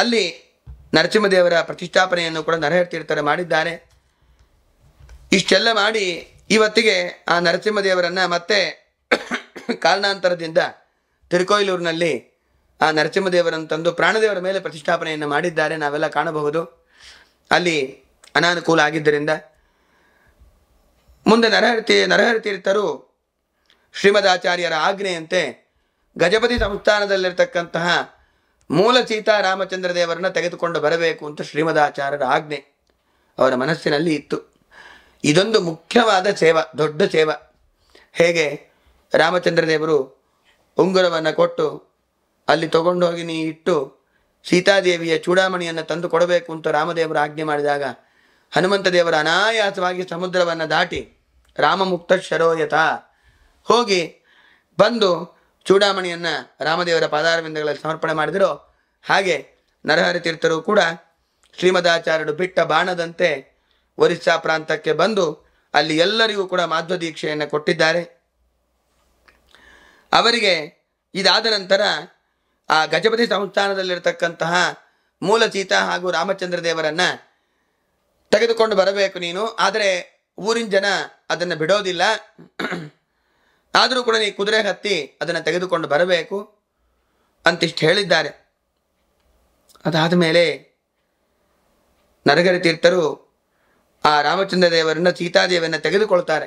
ಅಲ್ಲಿ ನರಸಿಂಹದೇವರ ಪ್ರತಿಷ್ಠಾಪನೆಯನ್ನು ಕೂಡ ನರಹೇಳ್ತಿರ್ತಾರೆ ಮಾಡಿದ್ದಾರೆ ಇಷ್ಟೆಲ್ಲ ಮಾಡಿ ಇವತ್ತಿಗೆ ಆ ನರಸಿಂಹದೇವರನ್ನು ಮತ್ತೆ ಕಾರಣಾಂತರದಿಂದ ತಿರುಕೋಯಿಲೂರಿನಲ್ಲಿ ಆ ನರಸಿಂಹದೇವರನ್ನು ತಂದು ಪ್ರಾಣದೇವರ ಮೇಲೆ ಪ್ರತಿಷ್ಠಾಪನೆಯನ್ನು ಮಾಡಿದ್ದಾರೆ ನಾವೆಲ್ಲ ಕಾಣಬಹುದು ಅಲ್ಲಿ ಅನಾನುಕೂಲ ಆಗಿದ್ದರಿಂದ ಮುಂದೆ ನರಹರಿ ನರಹರಿತೀರ್ಥರು ಆಚಾರ್ಯರ ಆಜ್ಞೆಯಂತೆ ಗಜಪತಿ ಸಂಸ್ಥಾನದಲ್ಲಿರತಕ್ಕಂತಹ ಮೂಲ ಸೀತಾ ರಾಮಚಂದ್ರ ದೇವರನ್ನ ತೆಗೆದುಕೊಂಡು ಬರಬೇಕು ಅಂತ ಶ್ರೀಮದಾಚಾರ್ಯರ ಆಜ್ಞೆ ಅವರ ಮನಸ್ಸಿನಲ್ಲಿ ಇತ್ತು ಇದೊಂದು ಮುಖ್ಯವಾದ ಸೇವ ದೊಡ್ಡ ಸೇವ ಹೇಗೆ ರಾಮಚಂದ್ರ ದೇವರು ಉಂಗುರವನ್ನು ಕೊಟ್ಟು ಅಲ್ಲಿ ತಗೊಂಡು ಹೋಗಿ ನೀ ಇಟ್ಟು ಸೀತಾದೇವಿಯ ಚೂಡಾಮಣಿಯನ್ನು ತಂದು ಕೊಡಬೇಕು ಅಂತ ರಾಮದೇವರು ಆಜ್ಞೆ ಮಾಡಿದಾಗ ಹನುಮಂತ ದೇವರ ಅನಾಯಾಸವಾಗಿ ಸಮುದ್ರವನ್ನು ದಾಟಿ ರಾಮಮುಕ್ತ ಶರೋಯತ ಹೋಗಿ ಬಂದು ಚೂಡಾಮಣಿಯನ್ನು ರಾಮದೇವರ ಪಾದಾರವಿಂದಗಳಲ್ಲಿ ಸಮರ್ಪಣೆ ಮಾಡಿದರು ಹಾಗೆ ನರಹರಿ ತೀರ್ಥರು ಕೂಡ ಶ್ರೀಮದಾಚಾರ್ಯರು ಬಿಟ್ಟ ಬಾಣದಂತೆ ಒರಿಸ್ಸಾ ಪ್ರಾಂತಕ್ಕೆ ಬಂದು ಅಲ್ಲಿ ಎಲ್ಲರಿಗೂ ಕೂಡ ಮಾಧ್ವ ದೀಕ್ಷೆಯನ್ನು ಕೊಟ್ಟಿದ್ದಾರೆ ಅವರಿಗೆ ಇದಾದ ನಂತರ ಆ ಗಜಪತಿ ಸಂಸ್ಥಾನದಲ್ಲಿರತಕ್ಕಂತಹ ಮೂಲ ಸೀತಾ ಹಾಗೂ ರಾಮಚಂದ್ರ ದೇವರನ್ನು ತೆಗೆದುಕೊಂಡು ಬರಬೇಕು ನೀನು ಆದರೆ ಊರಿನ ಜನ ಅದನ್ನು ಬಿಡೋದಿಲ್ಲ ಆದರೂ ಕೂಡ ನೀ ಕುದುರೆ ಹತ್ತಿ ಅದನ್ನು ತೆಗೆದುಕೊಂಡು ಬರಬೇಕು ಅಂತಿಷ್ಟು ಹೇಳಿದ್ದಾರೆ ಅದಾದ ಮೇಲೆ ನರಗರಿ ತೀರ್ಥರು ಆ ರಾಮಚಂದ್ರ ದೇವರನ್ನು ಸೀತಾದೇವಿಯನ್ನು ತೆಗೆದುಕೊಳ್ತಾರೆ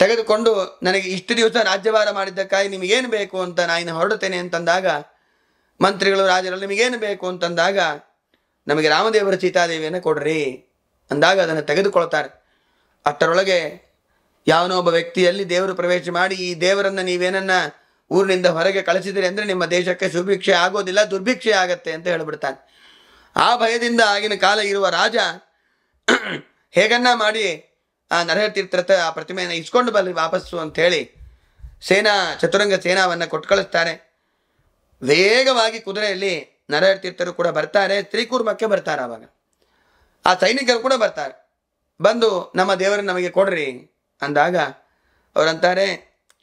ತೆಗೆದುಕೊಂಡು ನನಗೆ ಇಷ್ಟು ದಿವಸ ರಾಜ್ಯಭಾರ ಮಾಡಿದ್ದಕ್ಕಾಗಿ ನಿಮಗೇನು ಬೇಕು ಅಂತ ನಾನು ಹೊರಡುತ್ತೇನೆ ಅಂತಂದಾಗ ಮಂತ್ರಿಗಳು ರಾಜರಲ್ಲಿ ನಿಮಗೇನು ಬೇಕು ಅಂತಂದಾಗ ನಮಗೆ ರಾಮದೇವರ ಸೀತಾದೇವಿಯನ್ನು ಕೊಡ್ರಿ ಅಂದಾಗ ಅದನ್ನು ತೆಗೆದುಕೊಳ್ತಾರೆ ಅಷ್ಟರೊಳಗೆ ಯಾವನೋ ಒಬ್ಬ ವ್ಯಕ್ತಿಯಲ್ಲಿ ದೇವರು ಪ್ರವೇಶ ಮಾಡಿ ಈ ದೇವರನ್ನು ನೀವೇನನ್ನ ಊರಿನಿಂದ ಹೊರಗೆ ಕಳಿಸಿದಿರಿ ಅಂದರೆ ನಿಮ್ಮ ದೇಶಕ್ಕೆ ಸುಭಿಕ್ಷೆ ಆಗೋದಿಲ್ಲ ದುರ್ಭಿಕ್ಷೆ ಆಗತ್ತೆ ಅಂತ ಹೇಳಿಬಿಡ್ತಾನೆ ಆ ಭಯದಿಂದ ಆಗಿನ ಕಾಲ ಇರುವ ರಾಜ *clears throat* ಹೇಗನ್ನ ಮಾಡಿ ಆ ನರಹರ ತೀರ್ಥರ ಆ ಪ್ರತಿಮೆಯನ್ನು ಇಸ್ಕೊಂಡು ಬರಲಿ ವಾಪಸ್ಸು ಅಂಥೇಳಿ ಸೇನಾ ಚತುರಂಗ ಸೇನಾವನ್ನು ಕೊಟ್ಟು ಕಳಿಸ್ತಾರೆ ವೇಗವಾಗಿ ಕುದುರೆಯಲ್ಲಿ ನರಹರ ತೀರ್ಥರು ಕೂಡ ಬರ್ತಾರೆ ತ್ರಿಕೂರ್ಮಕ್ಕೆ ಬರ್ತಾರೆ ಆವಾಗ ಆ ಸೈನಿಕರು ಕೂಡ ಬರ್ತಾರೆ ಬಂದು ನಮ್ಮ ದೇವರನ್ನು ನಮಗೆ ಕೊಡ್ರಿ ಅಂದಾಗ ಅವರಂತಾರೆ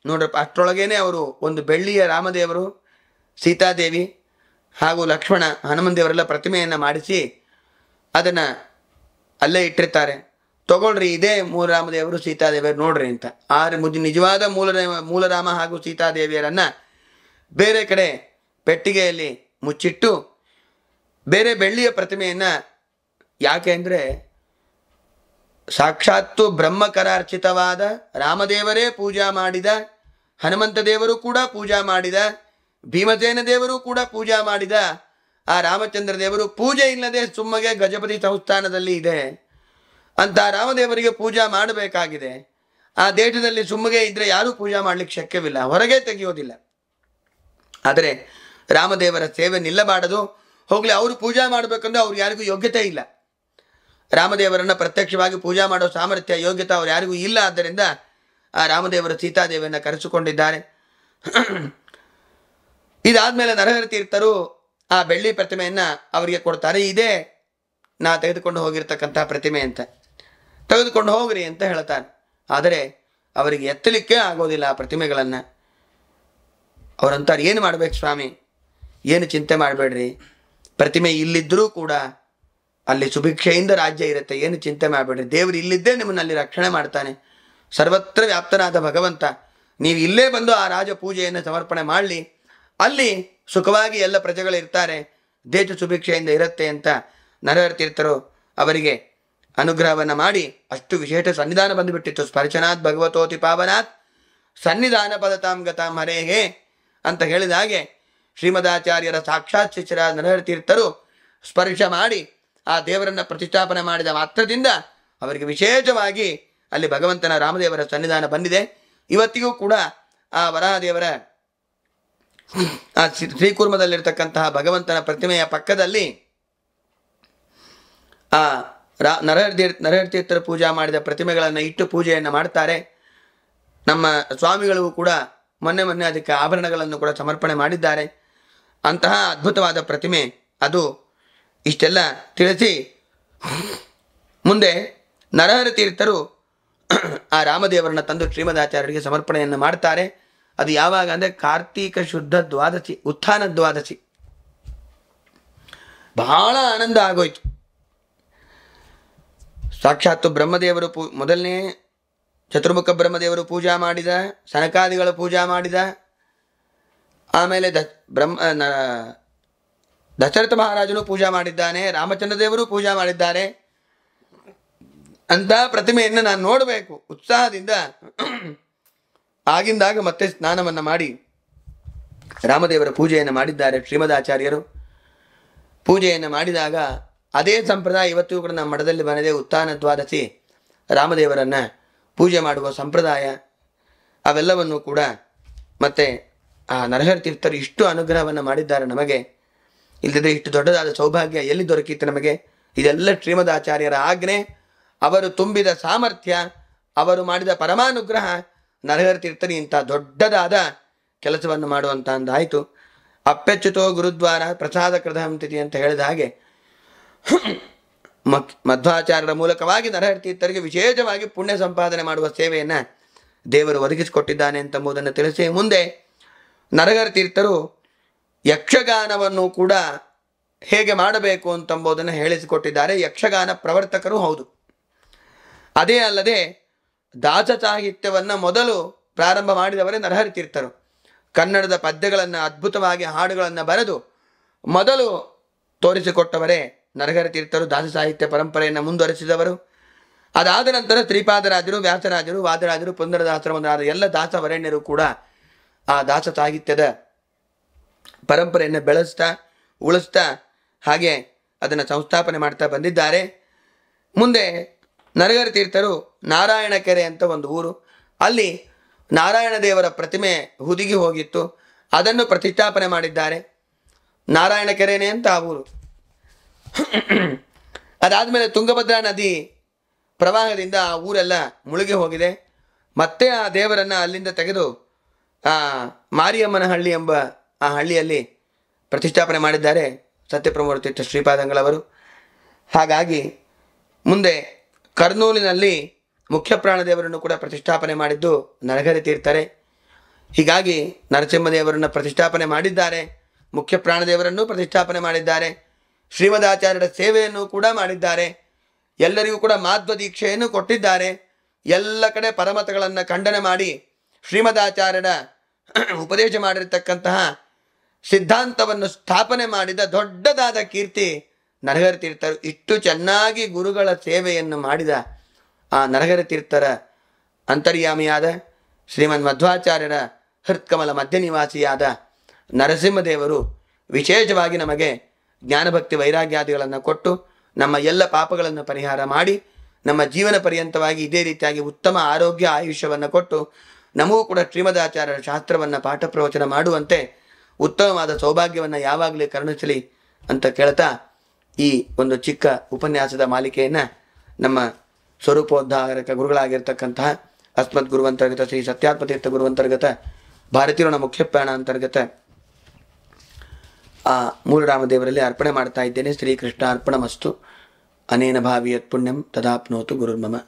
ನೋಡ್ರಪ್ಪ ಅಷ್ಟರೊಳಗೇನೆ ಅವರು ಒಂದು ಬೆಳ್ಳಿಯ ರಾಮದೇವರು ಸೀತಾದೇವಿ ಹಾಗೂ ಲಕ್ಷ್ಮಣ ಹನುಮನ್ ದೇವರೆಲ್ಲ ಪ್ರತಿಮೆಯನ್ನು ಮಾಡಿಸಿ ಅದನ್ನು ಅಲ್ಲೇ ಇಟ್ಟಿರ್ತಾರೆ ತಗೊಳ್ರಿ ಇದೇ ಮೂಲರಾಮದೇವರು ಸೀತಾದೇವಿಯರು ನೋಡ್ರಿ ಅಂತ ಆದರೆ ಮುಜ್ ನಿಜವಾದ ಮೂಲರಾಮ ಮೂಲರಾಮ ಹಾಗೂ ಸೀತಾದೇವಿಯರನ್ನು ಬೇರೆ ಕಡೆ ಪೆಟ್ಟಿಗೆಯಲ್ಲಿ ಮುಚ್ಚಿಟ್ಟು ಬೇರೆ ಬೆಳ್ಳಿಯ ಪ್ರತಿಮೆಯನ್ನು ಯಾಕೆ ಅಂದರೆ ಸಾಕ್ಷಾತ್ತು ಬ್ರಹ್ಮಕರಾರ್ಚಿತವಾದ ರಾಮದೇವರೇ ಪೂಜಾ ಮಾಡಿದ ಹನುಮಂತ ದೇವರು ಕೂಡ ಪೂಜಾ ಮಾಡಿದ ಭೀಮಸೇನ ದೇವರು ಕೂಡ ಪೂಜಾ ಮಾಡಿದ ಆ ರಾಮಚಂದ್ರ ದೇವರು ಪೂಜೆ ಇಲ್ಲದೆ ಸುಮ್ಮಗೆ ಗಜಪತಿ ಸಂಸ್ಥಾನದಲ್ಲಿ ಇದೆ ಅಂತ ರಾಮದೇವರಿಗೆ ಪೂಜಾ ಮಾಡಬೇಕಾಗಿದೆ ಆ ದೇಶದಲ್ಲಿ ಸುಮ್ಮಗೆ ಇದ್ರೆ ಯಾರೂ ಪೂಜಾ ಮಾಡ್ಲಿಕ್ಕೆ ಶಕ್ಯವಿಲ್ಲ ಹೊರಗೆ ತೆಗೆಯೋದಿಲ್ಲ ಆದರೆ ರಾಮದೇವರ ಸೇವೆ ನಿಲ್ಲಬಾರದು ಹೋಗ್ಲಿ ಅವರು ಪೂಜಾ ಮಾಡಬೇಕಂದ್ರೆ ಅವ್ರು ಯಾರಿಗೂ ಯೋಗ್ಯತೆ ಇಲ್ಲ ರಾಮದೇವರನ್ನು ಪ್ರತ್ಯಕ್ಷವಾಗಿ ಪೂಜಾ ಮಾಡೋ ಸಾಮರ್ಥ್ಯ ಯೋಗ್ಯತೆ ಅವ್ರು ಯಾರಿಗೂ ಇಲ್ಲ ಆದ್ದರಿಂದ ಆ ರಾಮದೇವರ ಸೀತಾದೇವಿಯನ್ನು ಕರೆಸಿಕೊಂಡಿದ್ದಾರೆ ಇದಾದ ಮೇಲೆ ನರಹರಿ ತೀರ್ಥರು ಆ ಬೆಳ್ಳಿ ಪ್ರತಿಮೆಯನ್ನು ಅವರಿಗೆ ಕೊಡ್ತಾರೆ ಇದೇ ನಾ ತೆಗೆದುಕೊಂಡು ಹೋಗಿರ್ತಕ್ಕಂಥ ಪ್ರತಿಮೆ ಅಂತ ತೆಗೆದುಕೊಂಡು ಹೋಗ್ರಿ ಅಂತ ಹೇಳ್ತಾನೆ ಆದರೆ ಅವರಿಗೆ ಎತ್ತಲಿಕ್ಕೆ ಆಗೋದಿಲ್ಲ ಆ ಪ್ರತಿಮೆಗಳನ್ನು ಅವರಂತಾರೆ ಏನು ಮಾಡ್ಬೇಕು ಸ್ವಾಮಿ ಏನು ಚಿಂತೆ ಮಾಡಬೇಡ್ರಿ ಪ್ರತಿಮೆ ಇಲ್ಲಿದ್ದರೂ ಕೂಡ ಅಲ್ಲಿ ಸುಭಿಕ್ಷೆಯಿಂದ ರಾಜ್ಯ ಇರುತ್ತೆ ಏನು ಚಿಂತೆ ಮಾಡಬೇಡ್ರಿ ದೇವರು ಇಲ್ಲಿದ್ದೇ ಅಲ್ಲಿ ರಕ್ಷಣೆ ಮಾಡ್ತಾನೆ ಸರ್ವತ್ರ ವ್ಯಾಪ್ತನಾದ ಭಗವಂತ ನೀವು ಇಲ್ಲೇ ಬಂದು ಆ ರಾಜ ಪೂಜೆಯನ್ನು ಸಮರ್ಪಣೆ ಮಾಡಲಿ ಅಲ್ಲಿ ಸುಖವಾಗಿ ಎಲ್ಲ ಪ್ರಜೆಗಳು ಇರ್ತಾರೆ ದೇಶ ಸುಭಿಕ್ಷೆಯಿಂದ ಇರುತ್ತೆ ಅಂತ ನರತೀರ್ಥರು ಅವರಿಗೆ ಅನುಗ್ರಹವನ್ನು ಮಾಡಿ ಅಷ್ಟು ವಿಶೇಷ ಸನ್ನಿಧಾನ ಬಂದುಬಿಟ್ಟಿತ್ತು ಸ್ಪರ್ಶನಾಥ್ ಭಗವತೋತಿ ಪಾವನಾಥ್ ಸನ್ನಿಧಾನ ಪದತಾಂ ಗತಾಂ ಹರೇಹೇ ಅಂತ ಹೇಳಿದ ಹಾಗೆ ಶ್ರೀಮದಾಚಾರ್ಯರ ಸಾಕ್ಷಾತ್ ಶಿಷ್ಯರಾದ ತೀರ್ಥರು ಸ್ಪರ್ಶ ಮಾಡಿ ಆ ದೇವರನ್ನ ಪ್ರತಿಷ್ಠಾಪನೆ ಮಾಡಿದ ಮಾತ್ರದಿಂದ ಅವರಿಗೆ ವಿಶೇಷವಾಗಿ ಅಲ್ಲಿ ಭಗವಂತನ ರಾಮದೇವರ ಸನ್ನಿಧಾನ ಬಂದಿದೆ ಇವತ್ತಿಗೂ ಕೂಡ ಆ ವರಹದೇವರ ಆ ಶ್ರೀಕುರ್ಮದಲ್ಲಿರ್ತಕ್ಕಂತಹ ಭಗವಂತನ ಪ್ರತಿಮೆಯ ಪಕ್ಕದಲ್ಲಿ ಆ ರಾ ನರಹರ ತೀರ್ಥರ ಪೂಜಾ ಮಾಡಿದ ಪ್ರತಿಮೆಗಳನ್ನು ಇಟ್ಟು ಪೂಜೆಯನ್ನು ಮಾಡ್ತಾರೆ ನಮ್ಮ ಸ್ವಾಮಿಗಳಿಗೂ ಕೂಡ ಮೊನ್ನೆ ಮೊನ್ನೆ ಅದಕ್ಕೆ ಆಭರಣಗಳನ್ನು ಕೂಡ ಸಮರ್ಪಣೆ ಮಾಡಿದ್ದಾರೆ ಅಂತಹ ಅದ್ಭುತವಾದ ಪ್ರತಿಮೆ ಅದು ಇಷ್ಟೆಲ್ಲ ತಿಳಿಸಿ ಮುಂದೆ ನರಹರ ತೀರ್ಥರು ಆ ರಾಮದೇವರನ್ನ ತಂದು ಶ್ರೀಮದಾಚಾರ್ಯರಿಗೆ ಸಮರ್ಪಣೆಯನ್ನು ಮಾಡ್ತಾರೆ ಅದು ಯಾವಾಗ ಅಂದರೆ ಕಾರ್ತೀಕ ಶುದ್ಧ ದ್ವಾದಶಿ ಉತ್ಥಾನ ದ್ವಾದಶಿ ಬಹಳ ಆನಂದ ಆಗೋಯ್ತು ಸಾಕ್ಷಾತ್ತು ಬ್ರಹ್ಮದೇವರು ಪೂ ಮೊದಲನೇ ಚತುರ್ಮುಖ ಬ್ರಹ್ಮದೇವರು ಪೂಜಾ ಮಾಡಿದ ಸನಕಾದಿಗಳು ಪೂಜಾ ಮಾಡಿದ ಆಮೇಲೆ ದ ಬ್ರಹ್ಮ ದಶರಥ ಮಹಾರಾಜನು ಪೂಜಾ ಮಾಡಿದ್ದಾನೆ ರಾಮಚಂದ್ರದೇವರು ಪೂಜಾ ಮಾಡಿದ್ದಾರೆ ಅಂತ ಪ್ರತಿಮೆಯನ್ನು ನಾನು ನೋಡಬೇಕು ಉತ್ಸಾಹದಿಂದ ಆಗಿಂದಾಗ ಮತ್ತೆ ಸ್ನಾನವನ್ನು ಮಾಡಿ ರಾಮದೇವರ ಪೂಜೆಯನ್ನು ಮಾಡಿದ್ದಾರೆ ಶ್ರೀಮದಾಚಾರ್ಯರು ಪೂಜೆಯನ್ನು ಮಾಡಿದಾಗ ಅದೇ ಸಂಪ್ರದಾಯ ಇವತ್ತಿಗೂ ಕೂಡ ನಮ್ಮ ಮಠದಲ್ಲಿ ಬಂದಿದೆ ಉತ್ಥಾನ ದ್ವಾದಶಿ ರಾಮದೇವರನ್ನು ಪೂಜೆ ಮಾಡುವ ಸಂಪ್ರದಾಯ ಅವೆಲ್ಲವನ್ನು ಕೂಡ ಮತ್ತು ಆ ನರಹರ ತೀರ್ಥರು ಇಷ್ಟು ಅನುಗ್ರಹವನ್ನು ಮಾಡಿದ್ದಾರೆ ನಮಗೆ ಇಲ್ಲದಿದ್ದರೆ ಇಷ್ಟು ದೊಡ್ಡದಾದ ಸೌಭಾಗ್ಯ ಎಲ್ಲಿ ದೊರಕಿತ್ತು ನಮಗೆ ಇದೆಲ್ಲ ಶ್ರೀಮದಾಚಾರ್ಯರ ಆಚಾರ್ಯರ ಆಜ್ಞೆ ಅವರು ತುಂಬಿದ ಸಾಮರ್ಥ್ಯ ಅವರು ಮಾಡಿದ ಪರಮಾನುಗ್ರಹ ನರಹರ ತೀರ್ಥರು ಇಂಥ ದೊಡ್ಡದಾದ ಕೆಲಸವನ್ನು ಮಾಡುವಂಥ ಅಂದಾಯಿತು ಅಪ್ಪೆಚ್ಚುತೋ ಗುರುದ್ವಾರ ಪ್ರಸಾದ ಕೃತಂತಿತಿ ಅಂತ ಹೇಳಿದ ಹಾಗೆ ಮಧ್ವಾಚಾರ್ಯರ ಮೂಲಕವಾಗಿ ತೀರ್ಥರಿಗೆ ವಿಶೇಷವಾಗಿ ಪುಣ್ಯ ಸಂಪಾದನೆ ಮಾಡುವ ಸೇವೆಯನ್ನು ದೇವರು ಒದಗಿಸಿಕೊಟ್ಟಿದ್ದಾನೆ ಎಂಬುದನ್ನು ತಿಳಿಸಿ ಮುಂದೆ ನರಹರಿ ತೀರ್ಥರು ಯಕ್ಷಗಾನವನ್ನು ಕೂಡ ಹೇಗೆ ಮಾಡಬೇಕು ಅಂತಂಬುದನ್ನು ಹೇಳಿಸಿಕೊಟ್ಟಿದ್ದಾರೆ ಯಕ್ಷಗಾನ ಪ್ರವರ್ತಕರು ಹೌದು ಅದೇ ಅಲ್ಲದೆ ದಾಸ ಸಾಹಿತ್ಯವನ್ನು ಮೊದಲು ಪ್ರಾರಂಭ ಮಾಡಿದವರೇ ನರಹರಿತೀರ್ಥರು ತೀರ್ಥರು ಕನ್ನಡದ ಪದ್ಯಗಳನ್ನು ಅದ್ಭುತವಾಗಿ ಹಾಡುಗಳನ್ನು ಬರೆದು ಮೊದಲು ತೋರಿಸಿಕೊಟ್ಟವರೇ ನರಹರ ತೀರ್ಥರು ದಾಸ ಸಾಹಿತ್ಯ ಪರಂಪರೆಯನ್ನು ಮುಂದುವರೆಸಿದವರು ಅದಾದ ನಂತರ ತ್ರಿಪಾದರಾಜರು ವ್ಯಾಸರಾಜರು ವಾದರಾಜರು ಪುಂದರದಾಸರ ಮೊದಲಾದ ಎಲ್ಲ ದಾಸ ಕೂಡ ಆ ದಾಸ ಸಾಹಿತ್ಯದ ಪರಂಪರೆಯನ್ನು ಬೆಳೆಸ್ತಾ ಉಳಿಸ್ತಾ ಹಾಗೆ ಅದನ್ನು ಸಂಸ್ಥಾಪನೆ ಮಾಡ್ತಾ ಬಂದಿದ್ದಾರೆ ಮುಂದೆ ನರಗರ ತೀರ್ಥರು ನಾರಾಯಣ ಕೆರೆ ಅಂತ ಒಂದು ಊರು ಅಲ್ಲಿ ನಾರಾಯಣ ದೇವರ ಪ್ರತಿಮೆ ಹುದುಗಿ ಹೋಗಿತ್ತು ಅದನ್ನು ಪ್ರತಿಷ್ಠಾಪನೆ ಮಾಡಿದ್ದಾರೆ ನಾರಾಯಣ ಕೆರೆನೇ ಅಂತ ಆ ಊರು ಅದಾದಮೇಲೆ ತುಂಗಭದ್ರಾ ನದಿ ಪ್ರವಾಹದಿಂದ ಆ ಊರೆಲ್ಲ ಮುಳುಗಿ ಹೋಗಿದೆ ಮತ್ತೆ ಆ ದೇವರನ್ನು ಅಲ್ಲಿಂದ ತೆಗೆದು ಆ ಮಾರಿಯಮ್ಮನಹಳ್ಳಿ ಎಂಬ ಆ ಹಳ್ಳಿಯಲ್ಲಿ ಪ್ರತಿಷ್ಠಾಪನೆ ಮಾಡಿದ್ದಾರೆ ಸತ್ಯಪ್ರಮೂರ್ತಿ ತೀರ್ಥ ಶ್ರೀಪಾದಂಗಳವರು ಹಾಗಾಗಿ ಮುಂದೆ ಕರ್ನೂಲಿನಲ್ಲಿ ಮುಖ್ಯ ಪ್ರಾಣ ದೇವರನ್ನು ಕೂಡ ಪ್ರತಿಷ್ಠಾಪನೆ ಮಾಡಿದ್ದು ನರಗರಿ ತೀರ್ಥರೆ ಹೀಗಾಗಿ ನರಸಿಂಹದೇವರನ್ನು ಪ್ರತಿಷ್ಠಾಪನೆ ಮಾಡಿದ್ದಾರೆ ಮುಖ್ಯ ಪ್ರಾಣದೇವರನ್ನು ಪ್ರತಿಷ್ಠಾಪನೆ ಮಾಡಿದ್ದಾರೆ ಶ್ರೀಮದಾಚಾರ್ಯರ ಸೇವೆಯನ್ನು ಕೂಡ ಮಾಡಿದ್ದಾರೆ ಎಲ್ಲರಿಗೂ ಕೂಡ ಮಾಧ್ವ ದೀಕ್ಷೆಯನ್ನು ಕೊಟ್ಟಿದ್ದಾರೆ ಎಲ್ಲ ಕಡೆ ಪರಮತಗಳನ್ನು ಖಂಡನೆ ಮಾಡಿ ಶ್ರೀಮದಾಚಾರ್ಯರ ಉಪದೇಶ ಮಾಡಿರತಕ್ಕಂತಹ ಸಿದ್ಧಾಂತವನ್ನು ಸ್ಥಾಪನೆ ಮಾಡಿದ ದೊಡ್ಡದಾದ ಕೀರ್ತಿ ನರಹರಿ ತೀರ್ಥರು ಇಷ್ಟು ಚೆನ್ನಾಗಿ ಗುರುಗಳ ಸೇವೆಯನ್ನು ಮಾಡಿದ ಆ ನರಹರಿ ತೀರ್ಥರ ಅಂತರ್ಯಾಮಿಯಾದ ಶ್ರೀಮನ್ ಮಧ್ವಾಚಾರ್ಯರ ಹೃತ್ಕಮಲ ಮಧ್ಯ ನಿವಾಸಿಯಾದ ನರಸಿಂಹದೇವರು ವಿಶೇಷವಾಗಿ ನಮಗೆ ಜ್ಞಾನಭಕ್ತಿ ವೈರಾಗ್ಯಾದಿಗಳನ್ನು ಕೊಟ್ಟು ನಮ್ಮ ಎಲ್ಲ ಪಾಪಗಳನ್ನು ಪರಿಹಾರ ಮಾಡಿ ನಮ್ಮ ಜೀವನ ಪರ್ಯಂತವಾಗಿ ಇದೇ ರೀತಿಯಾಗಿ ಉತ್ತಮ ಆರೋಗ್ಯ ಆಯುಷ್ಯವನ್ನು ಕೊಟ್ಟು ನಮಗೂ ಕೂಡ ಶ್ರೀಮದಾಚಾರ್ಯರ ಶಾಸ್ತ್ರವನ್ನು ಪಾಠ ಪ್ರವಚನ ಮಾಡುವಂತೆ ಉತ್ತಮವಾದ ಸೌಭಾಗ್ಯವನ್ನು ಯಾವಾಗಲೇ ಕರುಣಿಸಲಿ ಅಂತ ಕೇಳ್ತಾ ಈ ಒಂದು ಚಿಕ್ಕ ಉಪನ್ಯಾಸದ ಮಾಲಿಕೆಯನ್ನು ನಮ್ಮ ಸ್ವರೂಪೋದ್ಧಾರಕ ಗುರುಗಳಾಗಿರ್ತಕ್ಕಂತಹ ಅಸ್ಮದ್ ಗುರುವಂತರ್ಗತ ಶ್ರೀ ಸತ್ಯಾತ್ಮತೀರ್ಥ ಗುರುವಂತರ್ಗತ ಭಾರತೀಯ ಮುಖ್ಯಪ್ರಾಣ ಅಂತರ್ಗತ ಆ ಮೂರುರಾಮದೇವರಲ್ಲಿ ಅರ್ಪಣೆ ಮಾಡ್ತಾ ಇದ್ದೇನೆ ಶ್ರೀಕೃಷ್ಣ ಅರ್ಪಣ ಮಸ್ತು ಅನೇನ ಭಾವಿಯತ್ ಪುಣ್ಯಂ ತದಾಪ್ನೋತು ಗುರುರ್ಮಮ